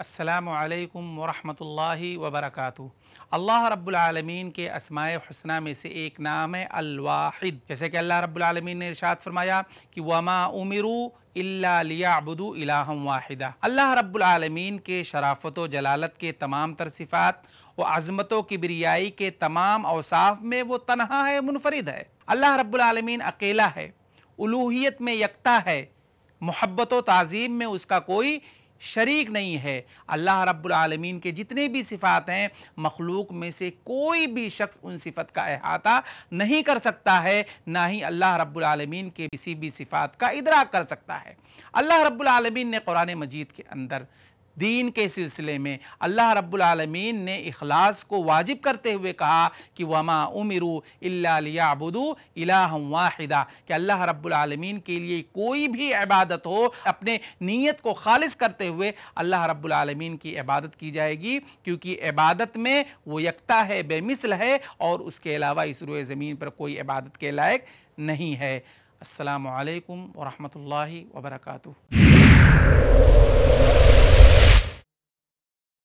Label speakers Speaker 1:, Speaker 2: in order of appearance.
Speaker 1: असलकम वरहमल वबरक अल्लाह रब्लमीन के असमाय हसना में से एक नाम है अलवाहिद जैसे कि अल्लाह रब्लमीन ने इरशाद फरमाया कि वमा उमरू अल्लाबुदू इलाहम वाहिदा अल्लाह रब्लमीन के शराफत व जलालत के तमाम तर सिफ़ात व अजमतों की बिरियाई के तमाम अवसाफ में वो तनहा है मुनफरद है अल्लाह रब्लमीन अकेला है उलूहियत में यकता है मोहब्बत व तज़ीम में उसका कोई शरीक नहीं है अल्लाह रब्लमीन के जितने भी सिफ़ात हैं मखलूक में से कोई भी शख्स उन सिफत का अहाता नहीं कर सकता है ना ही अल्लाह रब्लमीन के किसी भी सिफ़ात का इदराक कर सकता है अल्लाह रब्लमीन ने कुरान मजीद के अंदर दीन के सिलसिले में अल्लाह रब्लमीन ने अखलास को वाजिब करते हुए कहा कि वमा उमरू अबुदू इलाह वाहिदा कि अल्लाह रब्लमीन के लिए कोई भी इबादत हो अपने नीयत को खालिज करते हुए अल्लाह रब्लमीन की इबादत की जाएगी क्योंकि इबादत में वो यकता है बेमिसल है और उसके अलावा इस रुए ज़मीन पर कोई इबादत के लायक नहीं है असलकम वरहमल वर्का